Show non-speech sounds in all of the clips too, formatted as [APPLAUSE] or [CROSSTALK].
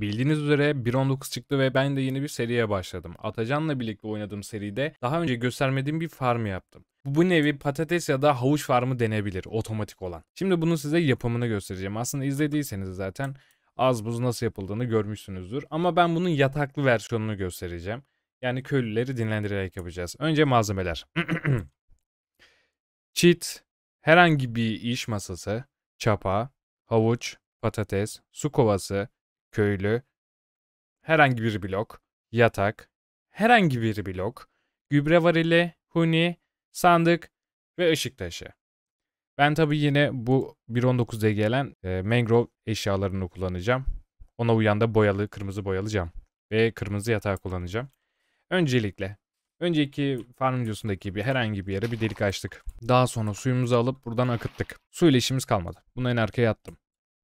Bildiğiniz üzere 1.19 çıktı ve ben de yeni bir seriye başladım. Atacan'la birlikte oynadığım seride daha önce göstermediğim bir farm yaptım. Bu, nevi patates ya da havuç farmı denebilir otomatik olan. Şimdi bunun size yapımını göstereceğim. Aslında izlediyseniz zaten az buz nasıl yapıldığını görmüşsünüzdür. Ama ben bunun yataklı versiyonunu göstereceğim. Yani köylüleri dinlendirerek yapacağız. Önce malzemeler. [CLEARS THROAT] Çit, herhangi bir iş masası, çapa, havuç, patates, su kovası, köylü, herhangi bir blok, yatak, herhangi bir blok, gübre varili, huni, sandık ve ışık taşı. Ben tabii yine bu 1.19'da gelen e, mangrove eşyalarını kullanacağım. Ona uyan da boyalı, kırmızı boyalı ve kırmızı yatağı kullanacağım. Öncelikle Önceki farm videosundaki bir herhangi bir yere bir delik açtık. Daha sonra suyumuzu alıp buradan akıttık. Su ile işimiz kalmadı. Bunu en arkaya attım.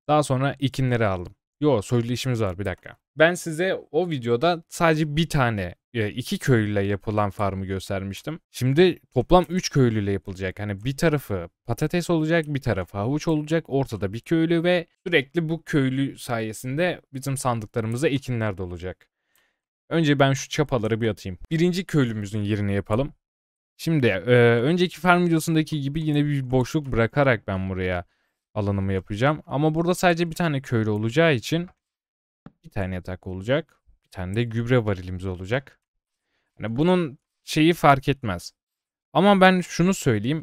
Daha sonra ikinleri aldım. Yo işimiz var bir dakika. Ben size o videoda sadece bir tane e, iki köylüyle yapılan farmı göstermiştim. Şimdi toplam üç köylüyle yapılacak. Hani bir tarafı patates olacak, bir tarafı havuç olacak. Ortada bir köylü ve sürekli bu köylü sayesinde bizim sandıklarımızda ekinler de olacak. Önce ben şu çapaları bir atayım. Birinci köylümüzün yerini yapalım. Şimdi e, önceki farm videosundaki gibi yine bir boşluk bırakarak ben buraya alanımı yapacağım. Ama burada sadece bir tane köylü olacağı için bir tane yatak olacak. Bir tane de gübre varilimiz olacak. Yani bunun şeyi fark etmez. Ama ben şunu söyleyeyim.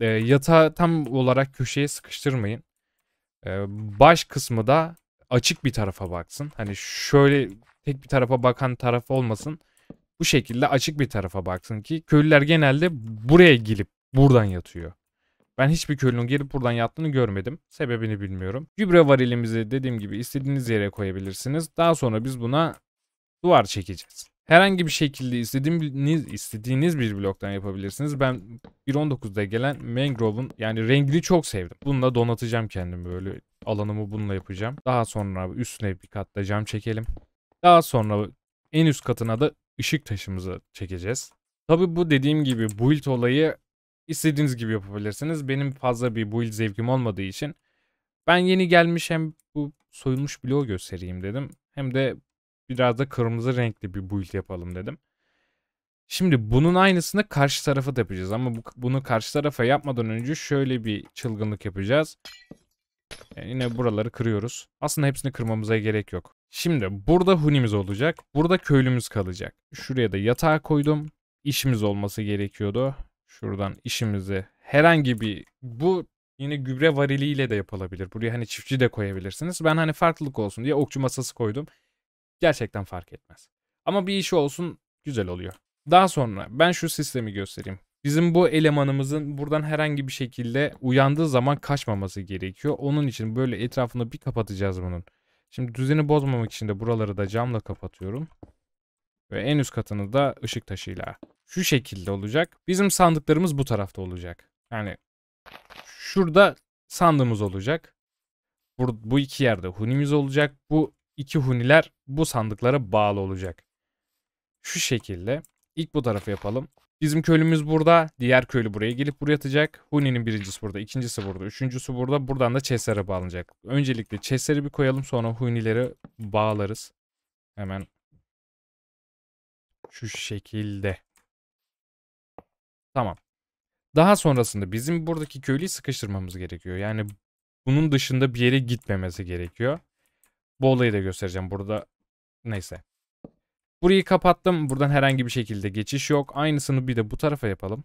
E, yatağı tam olarak köşeye sıkıştırmayın. E, baş kısmı da açık bir tarafa baksın. Hani şöyle tek bir tarafa bakan taraf olmasın. Bu şekilde açık bir tarafa baksın ki köylüler genelde buraya gelip buradan yatıyor. Ben hiçbir köylünün gelip buradan yattığını görmedim. Sebebini bilmiyorum. Gübre varilimizi dediğim gibi istediğiniz yere koyabilirsiniz. Daha sonra biz buna duvar çekeceğiz. Herhangi bir şekilde istediğiniz, istediğiniz bir bloktan yapabilirsiniz. Ben 1.19'da gelen mangrove'un yani rengini çok sevdim. Bununla donatacağım kendimi böyle. Alanımı bununla yapacağım. Daha sonra üstüne bir kat cam çekelim. Daha sonra en üst katına da ışık taşımızı çekeceğiz. Tabi bu dediğim gibi build olayı istediğiniz gibi yapabilirsiniz. Benim fazla bir build zevkim olmadığı için ben yeni gelmiş hem bu soyulmuş bloğu göstereyim dedim. Hem de biraz da kırmızı renkli bir build yapalım dedim. Şimdi bunun aynısını karşı tarafa da yapacağız ama bu, bunu karşı tarafa yapmadan önce şöyle bir çılgınlık yapacağız. Yani yine buraları kırıyoruz. Aslında hepsini kırmamıza gerek yok. Şimdi burada hunimiz olacak. Burada köylümüz kalacak. Şuraya da yatağı koydum. İşimiz olması gerekiyordu. Şuradan işimizi herhangi bir bu yine gübre variliyle de yapılabilir. Buraya hani çiftçi de koyabilirsiniz. Ben hani farklılık olsun diye okçu masası koydum. Gerçekten fark etmez. Ama bir işi olsun güzel oluyor. Daha sonra ben şu sistemi göstereyim. Bizim bu elemanımızın buradan herhangi bir şekilde uyandığı zaman kaçmaması gerekiyor. Onun için böyle etrafını bir kapatacağız bunun. Şimdi düzeni bozmamak için de buraları da camla kapatıyorum. Ve en üst katını da ışık taşıyla. Şu şekilde olacak. Bizim sandıklarımız bu tarafta olacak. Yani şurada sandığımız olacak. Bu, bu iki yerde hunimiz olacak. Bu iki huniler bu sandıklara bağlı olacak. Şu şekilde. İlk bu tarafı yapalım. Bizim köylümüz burada. Diğer köylü buraya gelip buraya yatacak. Huni'nin birincisi burada. ikincisi burada. Üçüncüsü burada. Buradan da chestlere bağlanacak. Öncelikle chestlere bir koyalım. Sonra Huni'leri bağlarız. Hemen şu şekilde. Tamam. Daha sonrasında bizim buradaki köylüyü sıkıştırmamız gerekiyor. Yani bunun dışında bir yere gitmemesi gerekiyor. Bu olayı da göstereceğim burada. Neyse. Burayı kapattım. Buradan herhangi bir şekilde geçiş yok. Aynısını bir de bu tarafa yapalım.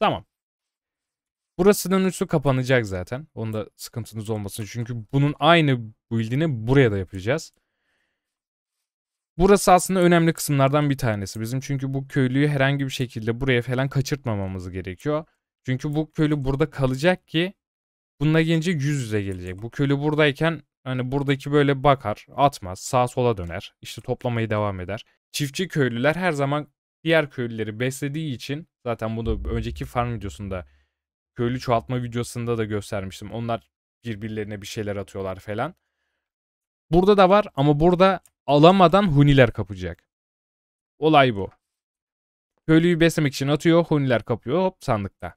Tamam. Burasının üstü kapanacak zaten. Onda sıkıntınız olmasın. Çünkü bunun aynı build'ini buraya da yapacağız. Burası aslında önemli kısımlardan bir tanesi bizim. Çünkü bu köylüyü herhangi bir şekilde buraya falan kaçırtmamamız gerekiyor. Çünkü bu köylü burada kalacak ki bununla gelince yüz yüze gelecek. Bu köylü buradayken hani buradaki böyle bakar, atmaz, sağa sola döner. İşte toplamayı devam eder. Çiftçi köylüler her zaman diğer köylüleri beslediği için zaten bunu önceki farm videosunda köylü çoğaltma videosunda da göstermiştim. Onlar birbirlerine bir şeyler atıyorlar falan. Burada da var ama burada alamadan Huniler kapacak. Olay bu. Köylüyü beslemek için atıyor, Huniler kapıyor hop sandıkta.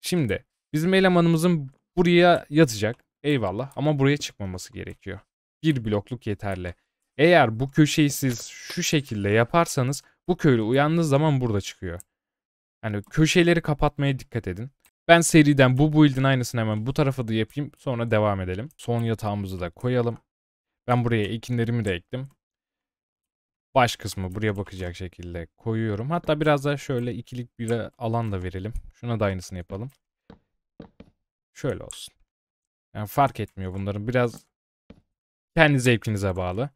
Şimdi bizim elemanımızın buraya yatacak. Eyvallah ama buraya çıkmaması gerekiyor. Bir blokluk yeterli. Eğer bu köşeyi siz şu şekilde yaparsanız bu köylü uyandığı zaman burada çıkıyor. Yani köşeleri kapatmaya dikkat edin. Ben seriden bu build'in aynısını hemen bu tarafa da yapayım. Sonra devam edelim. Son yatağımızı da koyalım. Ben buraya ekinlerimi de ektim. Baş kısmı buraya bakacak şekilde koyuyorum. Hatta biraz da şöyle ikilik bir alan da verelim. Şuna da aynısını yapalım. Şöyle olsun. Yani fark etmiyor bunların. Biraz kendi zevkinize bağlı.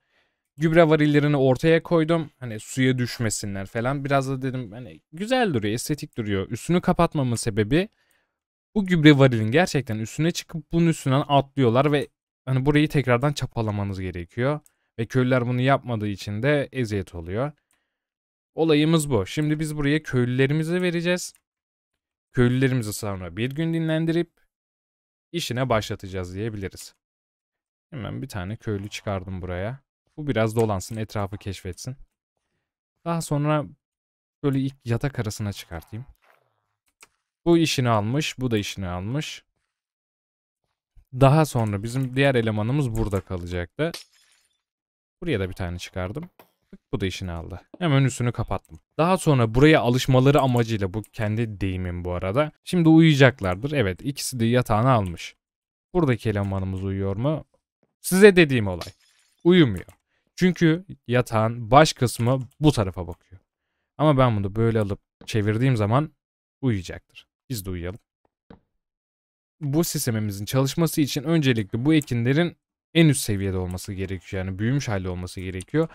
Gübre varillerini ortaya koydum. Hani suya düşmesinler falan. Biraz da dedim hani güzel duruyor, estetik duruyor. Üstünü kapatmamın sebebi bu gübre varilin gerçekten üstüne çıkıp bunun üstünden atlıyorlar ve hani burayı tekrardan çapalamanız gerekiyor. Ve köylüler bunu yapmadığı için de eziyet oluyor. Olayımız bu. Şimdi biz buraya köylülerimizi vereceğiz. Köylülerimizi sonra bir gün dinlendirip işine başlatacağız diyebiliriz. Hemen bir tane köylü çıkardım buraya. Bu biraz dolansın, etrafı keşfetsin. Daha sonra böyle ilk yatak arasına çıkartayım. Bu işini almış. Bu da işini almış. Daha sonra bizim diğer elemanımız burada kalacaktı. Buraya da bir tane çıkardım. Bu da işini aldı. Hemen üstünü kapattım. Daha sonra buraya alışmaları amacıyla bu kendi deyimim bu arada. Şimdi uyuyacaklardır. Evet ikisi de yatağını almış. Buradaki elemanımız uyuyor mu? Size dediğim olay. Uyumuyor. Çünkü yatağın baş kısmı bu tarafa bakıyor. Ama ben bunu böyle alıp çevirdiğim zaman uyuyacaktır. Biz de uyuyalım. Bu sistemimizin çalışması için öncelikle bu ekinlerin en üst seviyede olması gerekiyor. Yani büyümüş halde olması gerekiyor.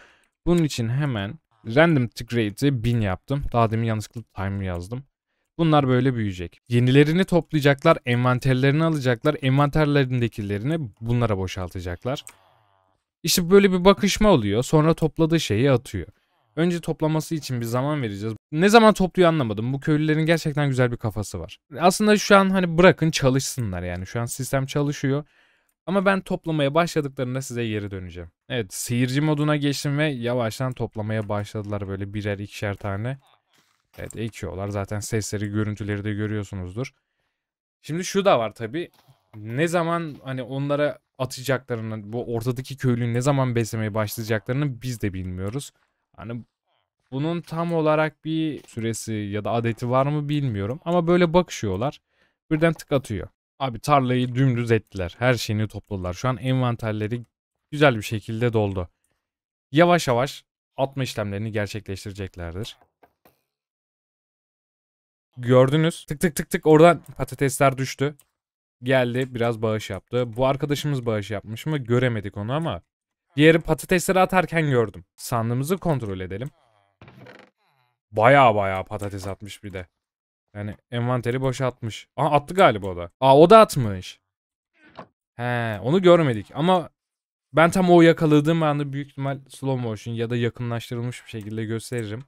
Bunun için hemen random tick rate'i 1000 yaptım. Daha demin yanlışlıkla time yazdım. Bunlar böyle büyüyecek. Yenilerini toplayacaklar, envanterlerini alacaklar, envanterlerindekilerini bunlara boşaltacaklar. İşte böyle bir bakışma oluyor. Sonra topladığı şeyi atıyor. Önce toplaması için bir zaman vereceğiz ne zaman topluyor anlamadım. Bu köylülerin gerçekten güzel bir kafası var. Aslında şu an hani bırakın çalışsınlar yani. Şu an sistem çalışıyor. Ama ben toplamaya başladıklarında size geri döneceğim. Evet seyirci moduna geçtim ve yavaştan toplamaya başladılar böyle birer ikişer tane. Evet ekiyorlar zaten sesleri görüntüleri de görüyorsunuzdur. Şimdi şu da var tabi. Ne zaman hani onlara atacaklarını bu ortadaki köylüyü ne zaman beslemeye başlayacaklarını biz de bilmiyoruz. Hani bunun tam olarak bir süresi ya da adeti var mı bilmiyorum. Ama böyle bakışıyorlar. Birden tık atıyor. Abi tarlayı dümdüz ettiler. Her şeyini topladılar. Şu an envanterleri güzel bir şekilde doldu. Yavaş yavaş atma işlemlerini gerçekleştireceklerdir. Gördünüz. Tık tık tık tık oradan patatesler düştü. Geldi biraz bağış yaptı. Bu arkadaşımız bağış yapmış mı göremedik onu ama. Diğeri patatesleri atarken gördüm. Sandığımızı kontrol edelim. Baya baya patates atmış bir de. Yani envanteri boşaltmış. Aa attı galiba o da. Aa o da atmış. He onu görmedik ama ben tam o yakaladığım anda büyük ihtimal slow motion ya da yakınlaştırılmış bir şekilde gösteririm.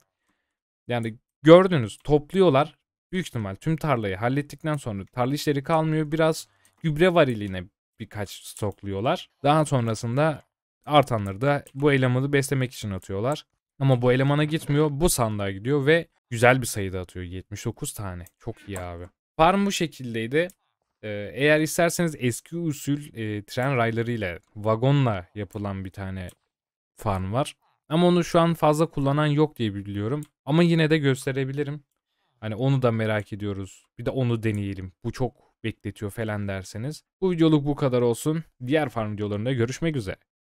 Yani gördünüz topluyorlar. Büyük ihtimal tüm tarlayı hallettikten sonra tarla işleri kalmıyor. Biraz gübre variline birkaç stokluyorlar. Daha sonrasında artanları da bu elemanı beslemek için atıyorlar. Ama bu elemana gitmiyor. Bu sandığa gidiyor ve güzel bir sayıda atıyor. 79 tane. Çok iyi abi. Farm bu şekildeydi. Ee, eğer isterseniz eski usul e, tren raylarıyla, vagonla yapılan bir tane farm var. Ama onu şu an fazla kullanan yok diye biliyorum. Ama yine de gösterebilirim. Hani onu da merak ediyoruz. Bir de onu deneyelim. Bu çok bekletiyor falan derseniz. Bu videoluk bu kadar olsun. Diğer farm videolarında görüşmek üzere.